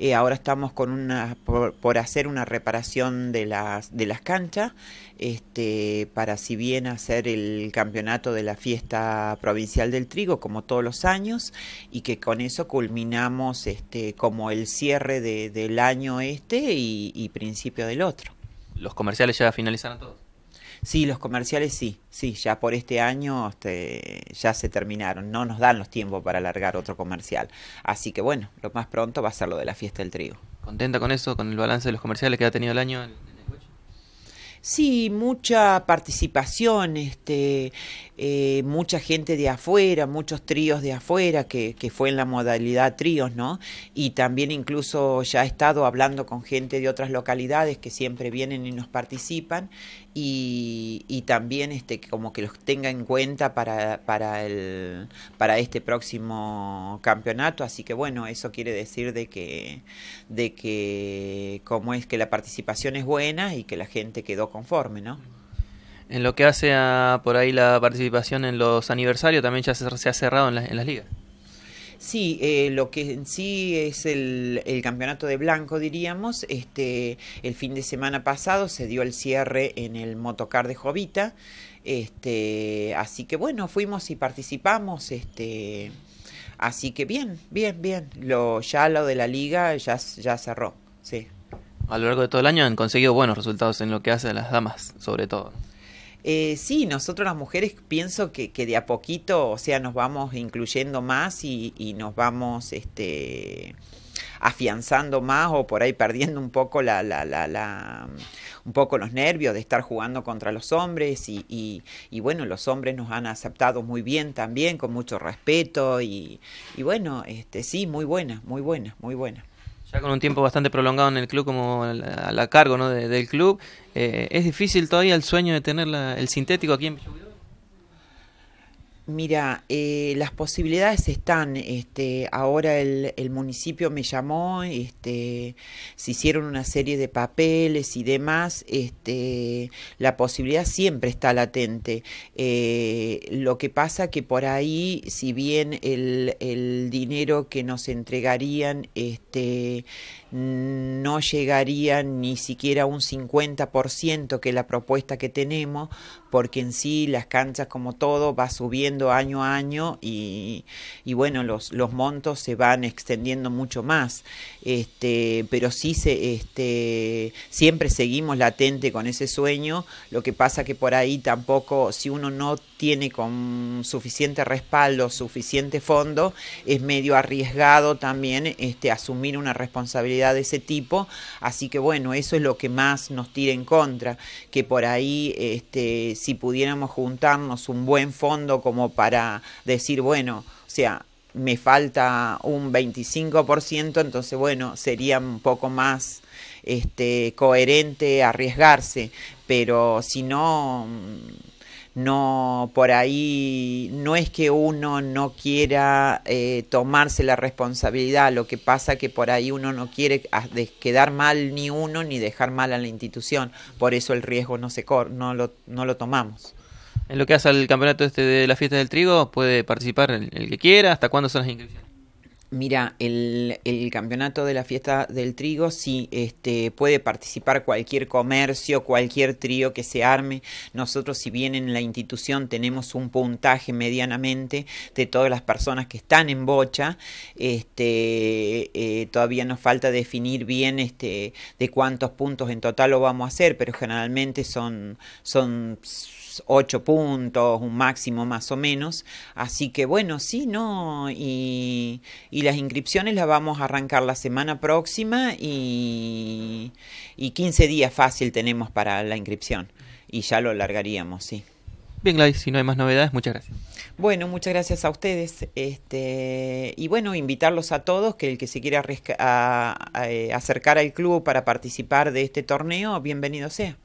Eh, ahora estamos con una por, hacer una reparación de las de las canchas este, para si bien hacer el campeonato de la fiesta provincial del trigo como todos los años y que con eso culminamos este, como el cierre del año este y principio del otro. Los comerciales ya finalizaron todos. Sí, los comerciales sí, sí, ya por este año este, ya se terminaron, no nos dan los tiempos para alargar otro comercial. Así que bueno, lo más pronto va a ser lo de la fiesta del trío. ¿Contenta con eso, con el balance de los comerciales que ha tenido el año Sí, mucha participación, este, eh, mucha gente de afuera, muchos tríos de afuera, que, que, fue en la modalidad tríos, ¿no? Y también incluso ya he estado hablando con gente de otras localidades que siempre vienen y nos participan, y, también este como que los tenga en cuenta para, para el para este próximo campeonato así que bueno eso quiere decir de que de que como es que la participación es buena y que la gente quedó conforme no en lo que hace a por ahí la participación en los aniversarios también ya se, ha cerrado en, en las ligas Sí, eh, lo que en sí es el, campeonato de blanco, diríamos. Este, el fin de semana pasado se dio el cierre en el motocar de Jovita. Este, así que bueno, fuimos y participamos. Este, así que bien, bien, bien. Lo, ya lo de la liga ya, ya cerró. Sí. A lo largo de todo el año han conseguido buenos resultados en lo que hace las damas, sobre todo. Eh, sí, nosotros las mujeres pienso que, que, de a poquito, o sea, nos vamos incluyendo más y, nos vamos este, afianzando más o por ahí perdiendo un poco la, la, la, la un poco los nervios de estar jugando contra los hombres y, bueno, los hombres nos han aceptado muy bien también, con mucho respeto y, bueno, este, sí, muy buena, muy buena, muy buena ya con un tiempo bastante prolongado en el club como a la, cargo ¿no? del club, eh, ¿es difícil todavía el sueño de tener el sintético aquí en Villa? Mira, eh, las posibilidades están. Este, ahora el, municipio me llamó, este, se hicieron una serie de papeles y demás. Este, la posibilidad siempre está latente. Eh, lo que pasa que por ahí, si bien el, dinero que nos entregarían este, no llegaría ni siquiera un 50% que la propuesta que tenemos, porque en sí las canchas como todo va subiendo año a año y, y bueno, los, los montos se van extendiendo mucho más. Este, pero sí se, este, siempre seguimos latente con ese sueño, lo que pasa que por ahí tampoco, si uno no tiene con suficiente respaldo, suficiente fondo, es medio arriesgado también este, asumir una responsabilidad de ese tipo. Así que bueno, eso es lo que más nos tira en contra, que por ahí este, si pudiéramos juntarnos un buen fondo como para decir, bueno, o sea, me falta un 25%, entonces bueno, sería un poco más este, coherente arriesgarse, pero si no no por ahí no es que uno no quiera eh, tomarse la responsabilidad lo que pasa que por ahí uno no quiere quedar mal ni uno ni dejar mal a la institución por eso el riesgo no se cor no lo no lo tomamos en lo que hace al campeonato este de la fiesta del trigo puede participar el que quiera hasta cuándo son las inscripciones Mira, el, campeonato de la fiesta del trigo, sí, este, puede participar cualquier comercio, cualquier trío que se arme. Nosotros, si bien en la institución tenemos un puntaje medianamente de todas las personas que están en bocha, este, eh, todavía nos falta definir bien este, de cuántos puntos en total lo vamos a hacer, pero generalmente son, son puntos, un máximo más o menos. Así que bueno, sí, no, y y las inscripciones las vamos a arrancar la semana próxima y, y 15 días fácil tenemos para la inscripción y ya lo alargaríamos, sí. Bien, Gladys, si no hay más novedades, muchas gracias. Bueno, muchas gracias a ustedes. Este, y bueno, invitarlos a todos que el que se quiera eh, acercar al club para participar de este torneo, bienvenido sea.